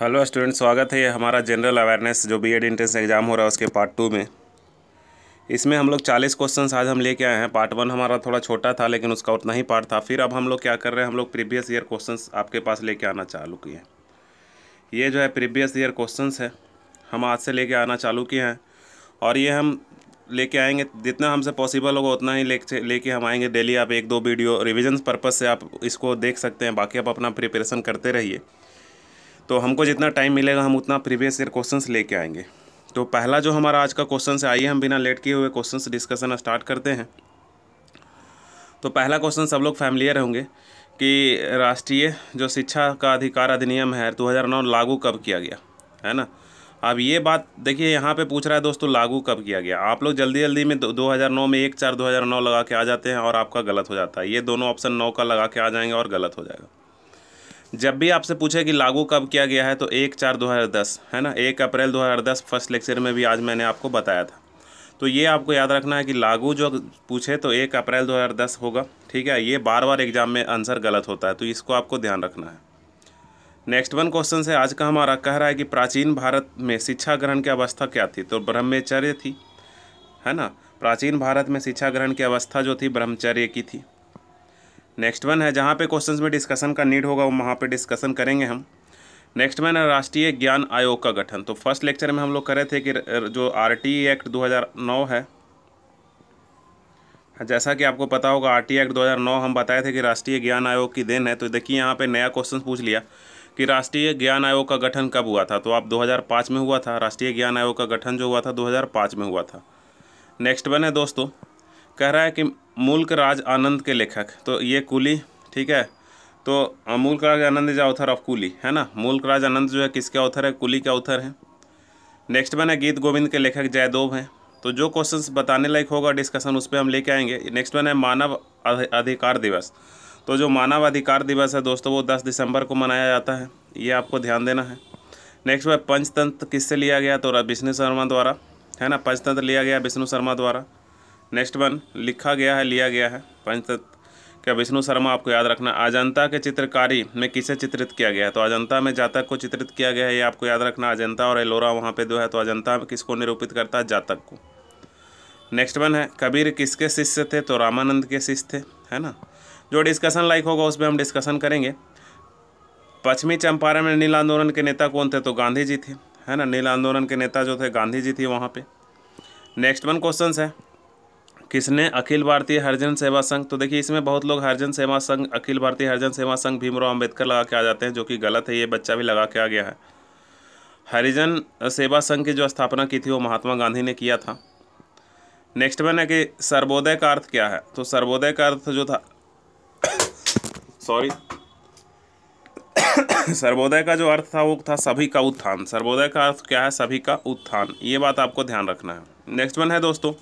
hello student स्वागत है ये हमारा जनरल अवेयरनेस जो बीएड एंट्रेंस एग्ज़ाम हो रहा है उसके पार्ट टू में इसमें हम लोग चालीस क्वेश्चन आज हम लेके आए हैं पार्ट वन हमारा थोड़ा छोटा था लेकिन उसका उतना ही पार्ट था फिर अब हम लोग क्या कर रहे हैं हम लोग प्रीवियस ईयर क्वेश्चन आपके पास लेके आना चालू किए हैं ये जो है प्रीवियस ईयर क्वेश्चन है हम आज से लेके आना चालू किए हैं और ये हम लेके आएंगे जितना हमसे पॉसिबल होगा उतना ही लेके लेके हम आएंगे डेली आप एक दो वीडियो रिविजन पर्पज़ से आप इसको देख सकते हैं बाकी आप अपना प्रिपरेशन करते रहिए तो हमको जितना टाइम मिलेगा हम उतना प्रीवियस ईयर क्वेश्चन लेके आएंगे तो पहला जो हमारा आज का क्वेश्चन है आइए हम बिना लेट किए हुए क्वेश्चन डिस्कशन स्टार्ट करते हैं तो पहला क्वेश्चन सब लोग फैमिलियर होंगे कि राष्ट्रीय जो शिक्षा का अधिकार अधिनियम है 2009 लागू कब किया गया है ना अब ये बात देखिए यहाँ पे पूछ रहा है दोस्तों लागू कब किया गया आप लोग जल्दी जल्दी में दो हज़ार नौ में एक चार दो हज़ार नौ लगा के आ जाते हैं और आपका गलत हो जाता है ये दोनों ऑप्शन नौ का लगा के आ जाएंगे और गलत हो जाएगा जब भी आपसे पूछे कि लागू कब किया गया है तो एक चार दो हज़ार दस है ना एक अप्रैल दो हज़ार दस फर्स्ट लेक्चर में भी आज मैंने आपको बताया था तो ये आपको याद रखना है कि लागू जो पूछे तो एक अप्रैल दो हज़ार दस होगा ठीक है ये बार बार एग्जाम में आंसर गलत होता है तो इसको आपको ध्यान रखना है नेक्स्ट वन क्वेश्चन है आज का हमारा कह रहा है कि प्राचीन भारत में शिक्षा ग्रहण की अवस्था क्या थी तो ब्रह्मचर्य थी है ना प्राचीन भारत में शिक्षा ग्रहण की अवस्था जो थी ब्रह्मचर्य की थी नेक्स्ट वन है जहाँ पे क्वेश्चंस में डिस्कशन का नीड होगा वहाँ पे डिस्कशन करेंगे हम नेक्स्ट वन है राष्ट्रीय ज्ञान आयोग का गठन तो फर्स्ट लेक्चर में हम लोग करे थे कि जो आर एक्ट दो है जैसा कि आपको पता होगा आर एक्ट 2009 हम बताए थे कि राष्ट्रीय ज्ञान आयोग की देन है तो देखिए यहाँ पे नया क्वेश्चन पूछ लिया कि राष्ट्रीय ज्ञान आयोग का गठन कब हुआ था तो आप 2005 में हुआ था राष्ट्रीय ज्ञान आयोग का गठन जो हुआ था 2005 में हुआ था नेक्स्ट वन है दोस्तों कह रहा है कि मूल्क राज आनंद के लेखक तो ये कुली ठीक है तो Mulk Raj Anand is author of Coolie है ना मूल्क राज आनंद जो है किसके ऑथर है कुली के ऑथर है नेक्स्ट वन है गीत गोविंद के लेखक जयदोव हैं तो जो क्वेश्चन बताने लायक होगा डिस्कशन उस पर हम लेके आएंगे नेक्स्ट वन है मानव अधिकार दिवस तो जो मानव अधिकार दिवस है दोस्तों वो दस दिसंबर को मनाया जाता है ये आपको ध्यान देना है नेक्स्ट वन पंचतंत्र किससे लिया गया तो विष्णु शर्मा द्वारा है ना पंचतंत्र लिया गया विष्णु शर्मा द्वारा नेक्स्ट वन लिखा गया है लिया गया है पंचतत्व क्या विष्णु शर्मा आपको याद रखना अजंता के चित्रकारी में किसे चित्रित किया गया है तो अजंता में जातक को चित्रित किया गया है ये आपको याद रखना अजंता और एलोरा वहाँ पे जो है तो अजंता में किसको निरूपित करता है जातक को नेक्स्ट वन है कबीर किसके शिष्य थे तो रामानंद के शिष्य थे है ना जो डिस्कशन लाइक होगा उसमें हम डिस्कशन करेंगे पश्चिमी चंपारण में नील आंदोलन के नेता कौन थे तो गांधी जी थे है ना नील आंदोलन के नेता जो थे गांधी जी थे वहाँ पर नेक्स्ट वन क्वेश्चन है किसने अखिल भारतीय हरिजन सेवा संघ तो देखिए इसमें बहुत लोग हरिजन सेवा संघ अखिल भारतीय हरिजन सेवा संघ भीमराव अंबेडकर लगा के आ जाते हैं जो कि गलत है ये बच्चा भी लगा के आ गया है हरिजन सेवा संघ की जो स्थापना की थी वो महात्मा गांधी ने किया था नेक्स्ट वन है कि सर्वोदय का अर्थ क्या है तो सर्वोदय का अर्थ जो था सॉरी सर्वोदय का जो अर्थ था वो था सभी का उत्थान सर्वोदय का अर्थ क्या है सभी का उत्थान ये बात आपको ध्यान रखना है नेक्स्ट वन है दोस्तों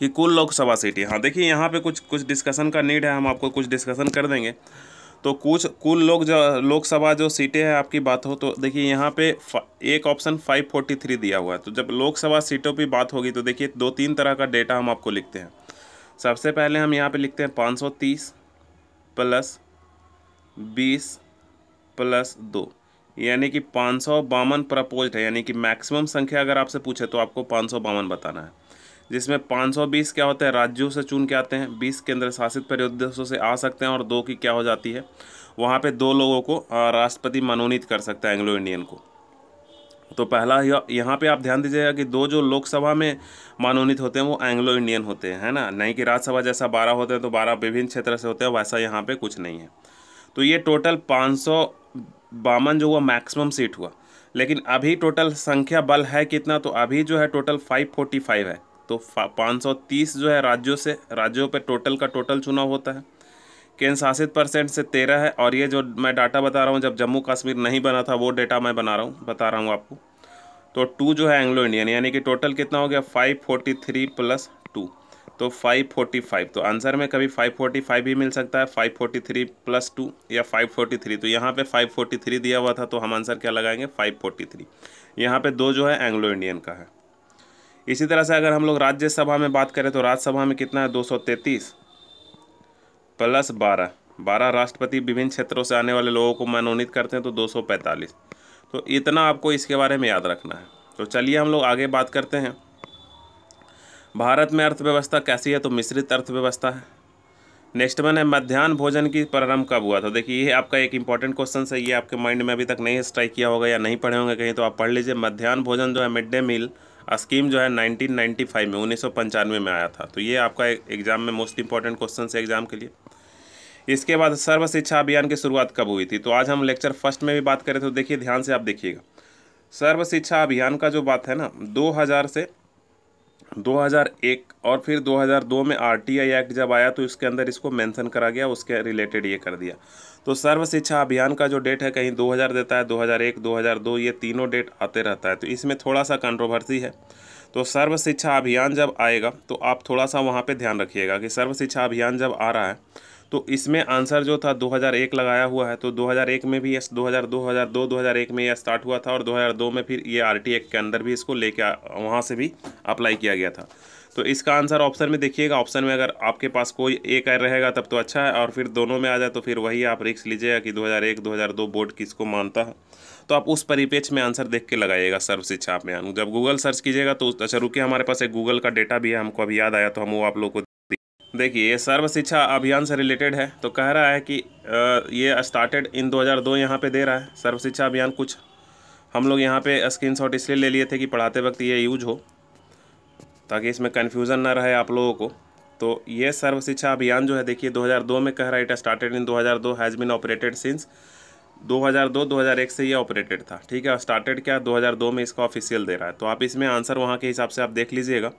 कि कुल लोकसभा सीटें हाँ देखिए यहाँ पे कुछ कुछ डिस्कशन का नीड है हम आपको कुछ डिस्कशन कर देंगे तो कुछ कुल लोग जो लोकसभा जो सीटें हैं आपकी बात हो तो देखिए यहाँ पे एक ऑप्शन 543 दिया हुआ है तो जब लोकसभा सीटों पर बात होगी तो देखिए दो तीन तरह का डेटा हम आपको लिखते हैं सबसे पहले हम यहाँ पे लिखते हैं तीस प्लस बीस प्लस दो यानी कि पाँच सौ बावन प्रपोज्ड है यानी कि मैक्सिमम संख्या अगर आपसे पूछे तो आपको पाँच सौ बावन बताना है जिसमें 520 क्या होते हैं राज्यों से चुन के आते हैं 20 केंद्र शासित प्रदेशों से आ सकते हैं और दो की क्या हो जाती है वहाँ पे दो लोगों को राष्ट्रपति मनोनीत कर सकता है एंग्लो इंडियन को तो पहला यहाँ पे आप ध्यान दीजिएगा कि दो जो लोकसभा में मनोनीत होते हैं वो एंग्लो इंडियन होते हैं है ना नहीं कि राज्यसभा जैसा बारह होते हैं तो बारह विभिन्न क्षेत्र से होते हैं वैसा यहाँ पर कुछ नहीं है तो ये टोटल पाँच सौ बावन जो हुआ मैक्सिमम सीट हुआ लेकिन अभी टोटल संख्या बल है कितना तो अभी जो है टोटल फाइव फोर्टी फाइव है तो 530 जो है राज्यों से राज्यों पे टोटल का टोटल चुनाव होता है केंद्र शासित परसेंट से तेरह है और ये जो मैं डाटा बता रहा हूँ जब जम्मू कश्मीर नहीं बना था वो डाटा मैं बना रहा हूँ बता रहा हूँ आपको तो टू जो है एंग्लो इंडियन यानी कि टोटल कितना हो गया five forty three plus two तो फाइव फोर्टी फाइव तो आंसर में कभी फाइव फोर्टी फाइव भी मिल सकता है five forty three plus two या फाइव फोर्टी थ्री तो यहाँ पे फाइव फोर्टी थ्री दिया हुआ था तो हम आंसर क्या लगाएंगे फाइव फोर्टी थ्री यहाँ पे दो जो है एंग्लो इंडियन का है इसी तरह से अगर हम लोग राज्यसभा में बात करें तो राज्यसभा में कितना है दो प्लस बारह बारह राष्ट्रपति विभिन्न क्षेत्रों से आने वाले लोगों को मनोनीत करते हैं तो पैंतालीस तो इतना आपको इसके बारे में याद रखना है तो चलिए हम लोग आगे बात करते हैं भारत में अर्थव्यवस्था कैसी है तो मिश्रित अर्थव्यवस्था है नेक्स्ट वन है मध्यान्ह भोजन की प्रारंभ कब हुआ था देखिए ये आपका एक इंपॉर्टेंट क्वेश्चन है ये आपके माइंड में अभी तक नहीं स्ट्राइक किया होगा या नहीं पढ़े होंगे कहीं तो आप पढ़ लीजिए मध्यान्ह भोजन जो है मिड डे मील स्कीम जो है 1995 में उन्नीस में आया था तो ये आपका एग्ज़ाम में मोस्ट इंपॉर्टेंट क्वेश्चन है एग्ज़ाम के लिए इसके बाद सर्व शिक्षा अभियान की शुरुआत कब हुई थी तो आज हम लेक्चर फर्स्ट में भी बात करें तो देखिए ध्यान से आप देखिएगा सर्व शिक्षा अभियान का जो बात है ना 2000 से 2001 और फिर 2002 में आरटीआई एक्ट जब आया तो इसके अंदर इसको मेंशन करा गया उसके रिलेटेड ये कर दिया तो सर्व शिक्षा अभियान का जो डेट है कहीं 2000 देता है 2001 2002 ये तीनों डेट आते रहता है तो इसमें थोड़ा सा कंट्रोवर्सी है तो सर्व शिक्षा अभियान जब आएगा तो आप थोड़ा सा वहाँ पर ध्यान रखिएगा कि सर्व शिक्षा अभियान जब आ रहा है तो इसमें आंसर जो था 2001 लगाया हुआ है तो 2001 में भी यस 2002 2002 2001 में यह स्टार्ट हुआ था और 2002 में फिर ये आर टी एक्ट के अंदर भी इसको लेके वहाँ से भी अप्लाई किया गया था तो इसका आंसर ऑप्शन में देखिएगा ऑप्शन में अगर आपके पास कोई एक रहेगा तब तो अच्छा है और फिर दोनों में आ जाए तो फिर वही आप रिक्स लीजिएगा कि 2001 2002 बोर्ड किसको मानता है तो आप उस परिपेक्ष में आंसर देख के लगाइएगा सर्व शिक्षा आप में जब गूगल सर्च कीजिएगा तो अच्छा रुकिए हमारे पास एक गूगल का डेटा भी है हमको अभी याद आया तो हम वो आप लोग को देखिए ये सर्व शिक्षा अभियान से रिलेटेड है तो कह रहा है कि ये स्टार्टेड इन 2002 यहाँ पर दे रहा है सर्व शिक्षा अभियान कुछ हम लोग यहाँ पे शॉट इसलिए ले लिए थे कि पढ़ाते वक्त ये यूज हो ताकि इसमें कन्फ्यूज़न ना रहे आप लोगों को तो ये सर्व शिक्षा अभियान जो है देखिए 2002 में कह रहा है it started in 2002 has been operated since 2002 2001 से ये ऑपरेटेड था ठीक है स्टार्टेड क्या 2002 में इसका ऑफिशियल दे रहा है तो आप इसमें आंसर वहाँ के हिसाब से आप देख लीजिएगा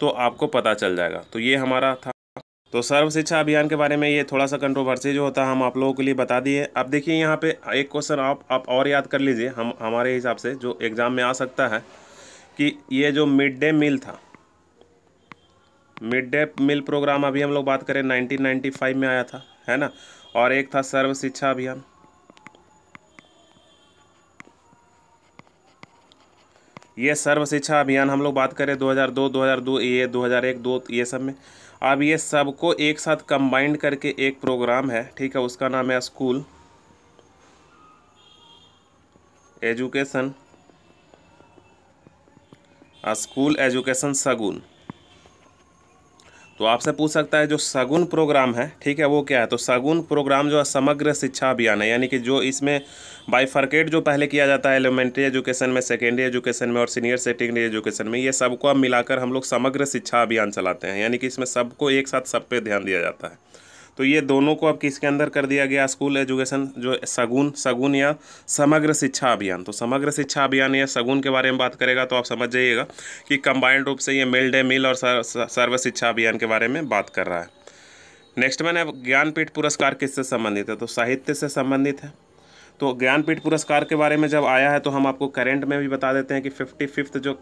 तो आपको पता चल जाएगा तो ये हमारा था तो सर्व शिक्षा अभियान के बारे में ये थोड़ा सा कंट्रोवर्सी जो होता है हम आप लोगों के लिए बता दिए अब देखिए यहाँ पे एक क्वेश्चन आप आप और याद कर लीजिए हम हमारे हिसाब से जो एग्ज़ाम में आ सकता है कि ये जो मिड डे मील था मिड डे मील प्रोग्राम अभी हम लोग बात करें 1995 में आया था है ना और एक था सर्व शिक्षा अभियान ये सर्व शिक्षा अभियान हम लोग बात करें 2002 2002 ये 2001 दो ये सब में अब ये सबको एक साथ कंबाइंड करके एक प्रोग्राम है ठीक है उसका नाम है स्कूल एजुकेशन स्कूल एजुकेशन सगुन तो आपसे पूछ सकता है जो सगुन प्रोग्राम है ठीक है वो क्या है तो सगुन प्रोग्राम जो है समग्र शिक्षा अभियान है यानी कि जो इसमें फर्केट जो पहले किया जाता है एलिमेंट्री एजुकेशन में सेकेंडरी एजुकेशन में और सीनियर सेकेंडरी एजुकेशन में ये सबको अब मिलाकर हम लोग समग्र शिक्षा अभियान चलाते हैं यानी कि इसमें सबको एक साथ सब पे ध्यान दिया जाता है तो ये दोनों को अब किसके अंदर कर दिया गया स्कूल एजुकेशन जो सगुन सगुन या समग्र शिक्षा अभियान तो समग्र शिक्षा अभियान या सगुन के बारे में बात करेगा तो आप समझ जाइएगा कि कंबाइंड रूप से ये मिल डे मील और सर्व शिक्षा अभियान के बारे में बात कर रहा है नेक्स्ट मैंने ज्ञानपीठ पुरस्कार किससे संबंधित है तो साहित्य से संबंधित है तो ज्ञानपीठ पुरस्कार के बारे में जब आया है तो हम आपको करेंट में भी बता देते हैं कि फिफ्टी फिफ्थ जो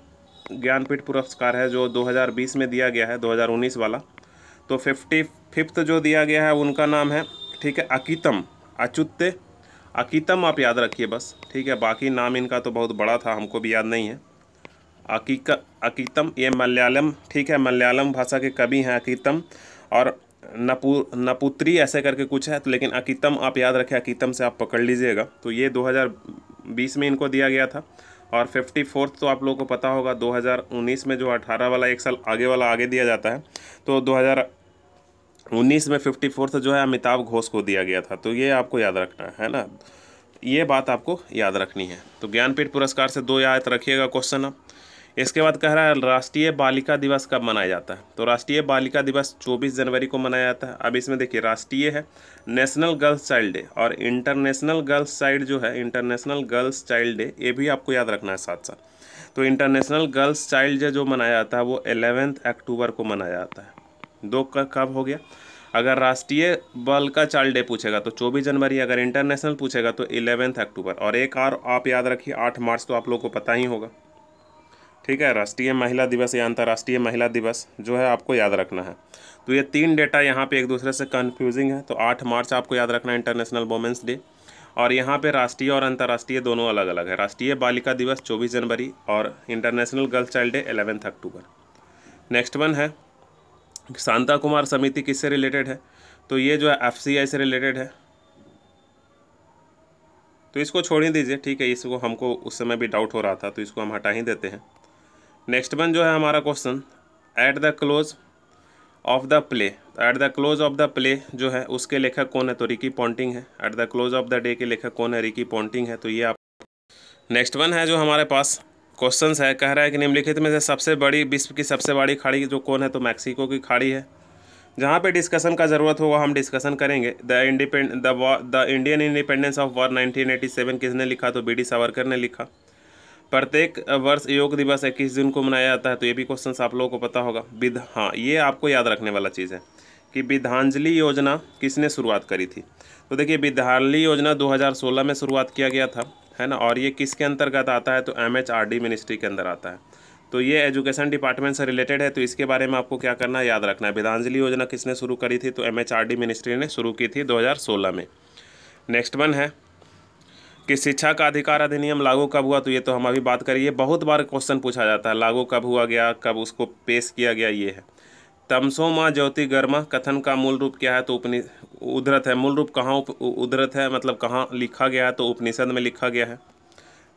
ज्ञानपीठ पुरस्कार है जो 2020 में दिया गया है 2019 वाला तो फिफ्टी फिफ्थ जो दिया गया है उनका नाम है ठीक है अकीतम अचुत्य अकीतम आप याद रखिए बस ठीक है बाकी नाम इनका तो बहुत बड़ा था हमको भी याद नहीं है अकीक अकीतम ये मलयालम ठीक है मलयालम भाषा के कवि हैं अकीतम और नपू नपुत्री ऐसे करके कुछ है तो लेकिन अकीतम आप याद रखें अकीतम से आप पकड़ लीजिएगा तो ये 2020 में इनको दिया गया था और फिफ्टी फोर्थ तो आप लोगों को पता होगा 2019 में जो 18 वाला एक साल आगे वाला आगे दिया जाता है तो उन्नीस में फिफ्टी फोर्थ जो है अमिताभ घोष को दिया गया था तो ये आपको याद रखना है ना ये बात आपको याद रखनी है तो ज्ञानपीठ पुरस्कार से दो याद रखिएगा क्वेश्चन आप इसके बाद कह रहा है राष्ट्रीय बालिका दिवस कब मनाया जाता है तो राष्ट्रीय बालिका दिवस 24 जनवरी को मनाया जाता है अब इसमें देखिए राष्ट्रीय है नेशनल गर्ल्स चाइल्ड डे और इंटरनेशनल गर्ल्स चाइल्ड जो है इंटरनेशनल गर्ल्स चाइल्ड डे ये भी आपको याद रखना है साथ साथ तो इंटरनेशनल गर्ल्स चाइल्ड डे जो मनाया जाता है वो एलेवेंथ अक्टूबर को मनाया जाता है दो का कब हो गया अगर राष्ट्रीय बल का चाइल्ड डे पूछेगा तो 24 जनवरी अगर इंटरनेशनल पूछेगा तो 11 अक्टूबर और एक और आप याद रखिए 8 मार्च तो आप लोग को पता ही होगा ठीक है राष्ट्रीय महिला दिवस या अंतर्राष्ट्रीय महिला दिवस जो है आपको याद रखना है तो ये तीन डेटा यहाँ पे एक दूसरे से कन्फ्यूजिंग है तो आठ मार्च आपको याद रखना है इंटरनेशनल वोमेंस डे और यहाँ पे राष्ट्रीय और अंतर्राष्ट्रीय दोनों अलग अलग है राष्ट्रीय बालिका दिवस 24 जनवरी और इंटरनेशनल गर्ल्स चाइल्ड डे 11 अक्टूबर नेक्स्ट वन है शांता कुमार समिति किससे रिलेटेड है तो ये जो है एफ से रिलेटेड है तो इसको छोड़ ही दीजिए ठीक है इसको हमको उस समय भी डाउट हो रहा था तो इसको हम हटा ही देते हैं नेक्स्ट वन जो है हमारा question at the close of the play at the close of the play जो है उसके लेखक कौन है तो रिकी पॉन्टिंग है at the close of the day के लेखक कौन है रिकी पॉन्टिंग है तो ये आप नेक्स्ट वन है जो हमारे पास क्वेश्चन है कह रहा है कि निम्नलिखित में से सबसे बड़ी विश्व की सबसे बड़ी खाड़ी जो कौन है तो मैक्सिको की खाड़ी है जहाँ पे डिस्कशन का ज़रूरत होगा हम डिस्कशन करेंगे the independ the the Indian independence of war 1987 किसने लिखा तो बी डी सावरकर ने लिखा प्रत्येक वर्ष योग दिवस इक्कीस जून को मनाया जाता है तो ये भी क्वेश्चन आप लोगों को पता होगा विध हाँ ये आपको याद रखने वाला चीज़ है कि विधांजलि योजना किसने शुरुआत करी थी तो देखिए विधांजलि योजना 2016 में शुरुआत किया गया था है ना और ये किसके अंतर्गत आता है तो M H R D ministry के अंदर आता है तो ये एजुकेशन डिपार्टमेंट से रिलेटेड है तो इसके बारे में आपको क्या करना है याद रखना है विधांजलि योजना किसने शुरू करी थी तो एम डी मिनिस्ट्री ने शुरू की थी सोलह में नेक्स्ट वन है कि शिक्षा का अधिकार अधिनियम लागू कब हुआ तो ये तो हम अभी बात करिए बहुत बार क्वेश्चन पूछा जाता है लागू कब हुआ गया कब उसको पेश किया गया ये है तमसो माँ ज्योति गर्मा कथन का मूल रूप क्या है तो उपनि उधरत है मूल रूप कहाँ उधरत है मतलब कहाँ लिखा गया है तो उपनिषद में लिखा गया है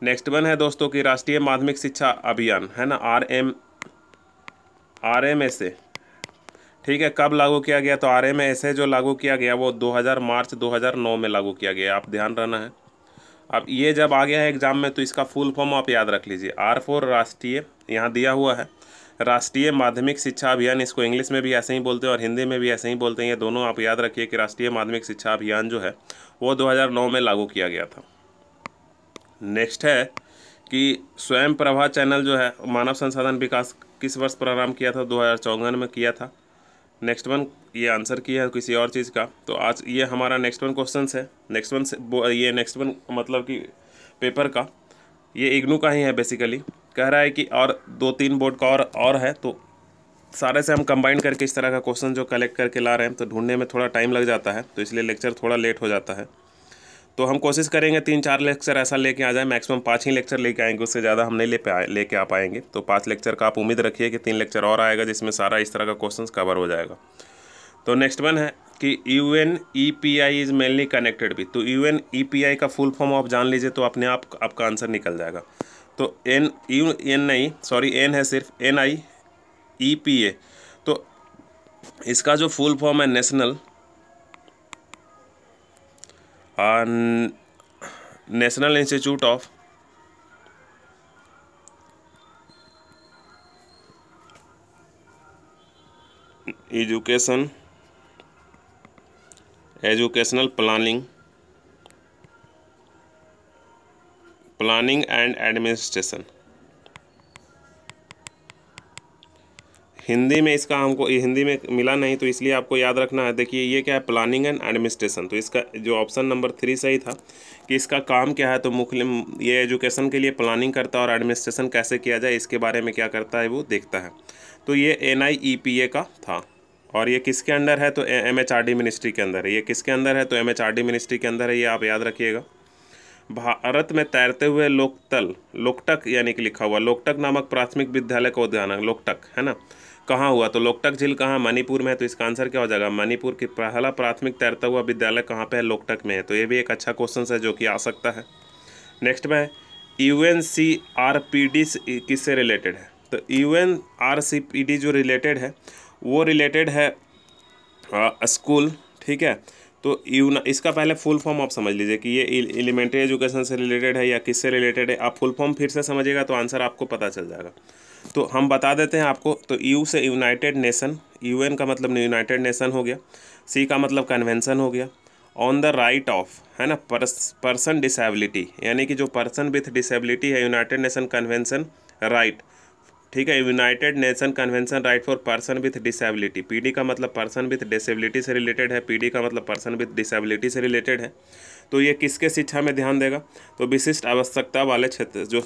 नेक्स्ट वन है दोस्तों कि राष्ट्रीय माध्यमिक शिक्षा अभियान है ना R M R M S A ठीक है कब लागू किया गया तो आर एम एस ए जो लागू किया गया वो 2000 मार्च 2009 में लागू किया गया आप ध्यान रहना है अब ये जब आ गया है एग्ज़ाम में तो इसका फुल फॉर्म आप याद रख लीजिए आर फोर राष्ट्रीय यहाँ दिया हुआ है राष्ट्रीय माध्यमिक शिक्षा अभियान इसको इंग्लिश में भी ऐसे ही बोलते हैं और हिंदी में भी ऐसे ही बोलते हैं ये दोनों आप याद रखिए कि राष्ट्रीय माध्यमिक शिक्षा अभियान जो है वो 2009 में लागू किया गया था नेक्स्ट है कि स्वयं प्रभा चैनल जो है मानव संसाधन विकास किस वर्ष प्रारंभ किया था दो में किया था नेक्स्ट वन ये आंसर किया है किसी और चीज़ का तो आज ये हमारा नेक्स्ट वन क्वेश्चन है नेक्स्ट वन ये नेक्स्ट वन मतलब कि पेपर का ये इग्नू का ही है बेसिकली कह रहा है कि और दो तीन बोर्ड का और और है तो सारे से हम कंबाइन करके इस तरह का क्वेश्चन जो कलेक्ट करके ला रहे हैं तो ढूंढने में थोड़ा टाइम लग जाता है तो इसलिए लेक्चर थोड़ा लेट हो जाता है तो हम कोशिश करेंगे तीन चार लेक्चर ऐसा लेके आ जाए मैक्सिमम पाँच ही लेक्चर लेके आएंगे उससे ज़्यादा हम नहीं ले पाए लेके आ पाएंगे तो पाँच लेक्चर का आप उम्मीद रखिए कि तीन लेक्चर और आएगा जिसमें सारा इस तरह का क्वेश्चन कवर हो जाएगा तो नेक्स्ट वन है कि U N E P I is mainly connected भी तो U N E P I का फुल फॉर्म आप जान लीजिए तो अपने आप आपका आंसर निकल जाएगा तो N U N I sorry N है सिर्फ N I E P A तो इसका जो फुल फॉर्म है national national institute of education educational planning planning and administration Hindi में इसका हमको हिंदी में मिला नहीं तो इसलिए आपको याद रखना है देखिए ये क्या है प्लानिंग एंड एडमिनिस्ट्रेशन तो इसका जो ऑप्शन नंबर थ्री सही था कि इसका काम क्या है तो मुख्य ये एजुकेशन के लिए प्लानिंग करता है और एडमिनिस्ट्रेशन कैसे किया जाए इसके बारे में क्या करता है वो देखता है तो ये एन e का था और ये किसके अंडर है तो एम मिनिस्ट्री के अंदर है ये किसके अंदर है तो एम मिनिस्ट्री के अंदर है ये आप याद रखिएगा भारत में तैरते हुए लोकतल लोकटक यानी कि लिखा हुआ लोकटक नामक प्राथमिक विद्यालय का उद्यान लोकटक है ना कहाँ हुआ तो लोकटक झील कहाँ मणिपुर में है तो इसका आंसर क्या हो जाएगा मणिपुर की पहला प्राथमिक तैरता हुआ विद्यालय कहाँ पे है लोकटक में है तो ये भी एक अच्छा क्वेश्चन है जो कि आ सकता है नेक्स्ट में U N C R P D किससे रिलेटेड है तो U N R C P D जो रिलेटेड है वो रिलेटेड है स्कूल ठीक है तो यूना इसका पहले फुल फॉर्म आप समझ लीजिए कि ये एलिमेंट्री एजुकेशन से रिलेटेड है या किससे रिलेटेड है आप फुल फॉर्म फिर से समझिएगा तो आंसर आपको पता चल जाएगा तो हम बता देते हैं आपको तो यू से यूनाइटेड नेशन यू का मतलब यूनाइटेड नेशन हो गया सी का मतलब कन्वेंसन हो गया ऑन द राइट ऑफ है ना पर्सन डिसेबिलिटी यानी कि जो पर्सन विथ डिसेबिलिटी है united nation convention right right, ठीक है united nation convention right for person with disability PD का मतलब पर्सन विथ डिसेबिलिटी से रिलेटेड है पीडी का मतलब पर्सन विथ डिसेबिलिटी से रिलेटेड है तो ये किसके शिक्षा में ध्यान देगा तो विशिष्ट आवश्यकता वाले क्षेत्र जो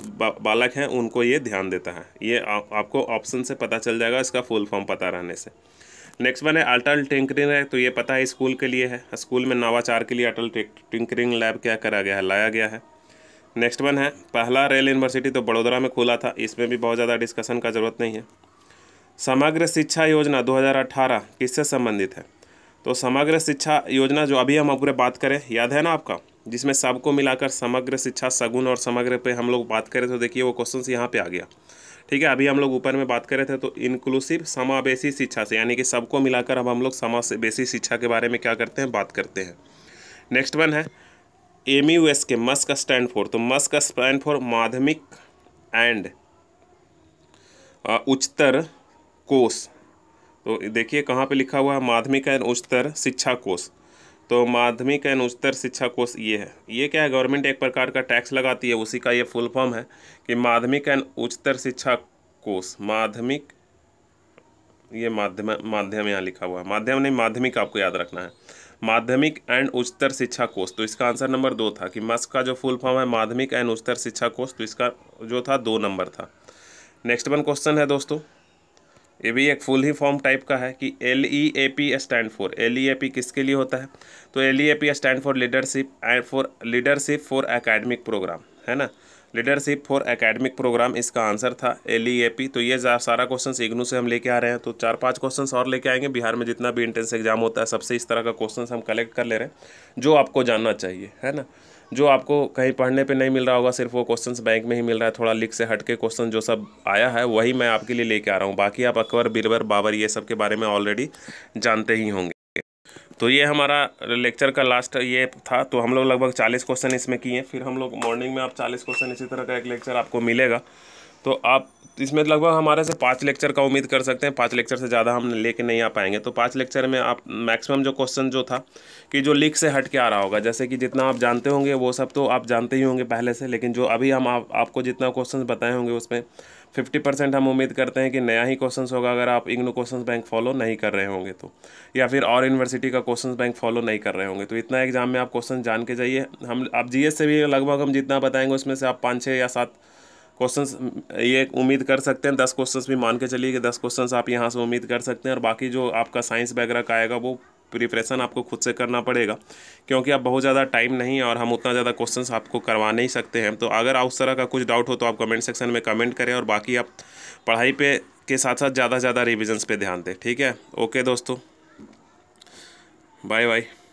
बालक हैं उनको ये ध्यान देता है ये आ, आपको ऑप्शन से पता चल जाएगा इसका फुल फॉर्म पता रहने से नेक्स्ट वन है अटल टिंकरिंग है तो ये पता है स्कूल के लिए है स्कूल में नवाचार के लिए अटल टिंकरिंग लैब क्या करा गया है लाया गया है नेक्स्ट वन है पहला रेल यूनिवर्सिटी तो बड़ोदरा में खुला था इसमें भी बहुत ज़्यादा डिस्कशन का ज़रूरत नहीं है समग्र शिक्षा योजना 2018 किससे संबंधित है तो समग्र शिक्षा योजना जो अभी हम पूरे बात करें याद है ना आपका जिसमें सबको मिलाकर समग्र शिक्षा सगुन और समग्र पे हम लोग बात करें तो देखिए वो क्वेश्चन यहाँ पे आ गया ठीक है अभी हम लोग ऊपर में बात कर रहे थे तो इंक्लूसिव समावेशी शिक्षा से यानी कि सबको मिलाकर अब हम लोग समावेशी शिक्षा के बारे में क्या करते हैं बात करते हैं नेक्स्ट वन है M U S K MUSK stand for तो मस्क स्टैंड फॉर माध्यमिक एंड उच्चतर कोर्स तो देखिए कहाँ पे लिखा हुआ है माध्यमिक एंड उच्चतर शिक्षा कोष तो माध्यमिक एंड उच्चतर शिक्षा कोष ये है ये क्या है गवर्नमेंट एक प्रकार का टैक्स लगाती है उसी का ये फुल फॉर्म है कि माध्यमिक एंड उच्चतर शिक्षा कोष माध्यमिक ये माध्यम माध्यम यहाँ लिखा हुआ है माध्यम नहीं माध्यमिक आपको याद रखना है माध्यमिक एंड उच्चतर शिक्षा कोष तो इसका आंसर नंबर दो था कि मस्क का जो फुल फॉर्म है माध्यमिक एंड उच्चतर शिक्षा कोष तो इसका जो था दो नंबर था नेक्स्ट वन क्वेश्चन है दोस्तों ये भी एक फुल ही फॉर्म टाइप का है कि L E A P stand for L E A P किसके लिए होता है तो L E A P stand for leadership and for leadership for academic programme है ना लीडरशिप फॉर एकेडमिक प्रोग्राम इसका आंसर था एल ई ए पी तो ये सारा क्वेश्चन इग्नू से हम लेके आ रहे हैं तो चार पाँच क्वेश्चन और लेके आएंगे बिहार में जितना भी इंट्रेंस एग्जाम होता है सबसे इस तरह का क्वेश्चन हम कलेक्ट कर ले रहे हैं जो आपको जानना चाहिए है ना जो आपको कहीं पढ़ने पे नहीं मिल रहा होगा सिर्फ वो क्वेश्चन बैंक में ही मिल रहा है थोड़ा लिख से हट के क्वेश्चन जो सब आया है वही मैं आपके लिए लेके आ रहा हूँ बाकी आप अकबर बिरबर बाबर ये सब के बारे में ऑलरेडी जानते ही होंगे तो ये हमारा लेक्चर का लास्ट ये था तो हम लोग लगभग 40 क्वेश्चन इसमें किए फिर हम लोग मॉर्निंग में आप 40 क्वेश्चन इसी तरह का एक लेक्चर आपको मिलेगा तो आप इसमें लगभग हमारे से पाँच लेक्चर का उम्मीद कर सकते हैं पाँच लेक्चर से ज़्यादा हम लेके नहीं आ पाएंगे तो पाँच लेक्चर में आप मैक्सिमम जो क्वेश्चन जो था कि जो लीक से हट के आ रहा होगा जैसे कि जितना आप जानते होंगे वो सब तो आप जानते ही होंगे पहले से लेकिन जो अभी हम आप, आपको जितना क्वेश्चन बताए होंगे उसमें फिफ्टी परसेंट हम उम्मीद करते हैं कि नया ही क्वेश्चन होगा अगर आप इग्नो क्वेश्चन बैंक फॉलो नहीं कर रहे होंगे तो या फिर और यूनिवर्सिटी का क्वेश्चन बैंक फॉलो नहीं कर रहे होंगे तो इतना एग्जाम में आप क्वेश्चन जान के जाइए हम आप जी से भी लगभग हम जितना बताएंगे उसमें से आप पाँच छः या सात क्वेश्चंस mm, ये उम्मीद कर सकते हैं दस क्वेश्चंस भी मान के चलिए कि दस क्वेश्चंस आप यहाँ से उम्मीद कर सकते हैं और बाकी जो आपका साइंस वगैरह का आएगा वो प्रिपरेशन आपको खुद से करना पड़ेगा क्योंकि अब बहुत ज़्यादा टाइम नहीं है और हम उतना ज़्यादा क्वेश्चन आपको करवा नहीं सकते हैं तो अगर उस तरह का कुछ डाउट हो तो आप कमेंट सेक्शन में कमेंट करें और बाकी आप पढ़ाई पे के साथ साथ ज़्यादा से ज़्यादा रिविजन्स पे ध्यान दें ठीक है ओके दोस्तों बाय बाय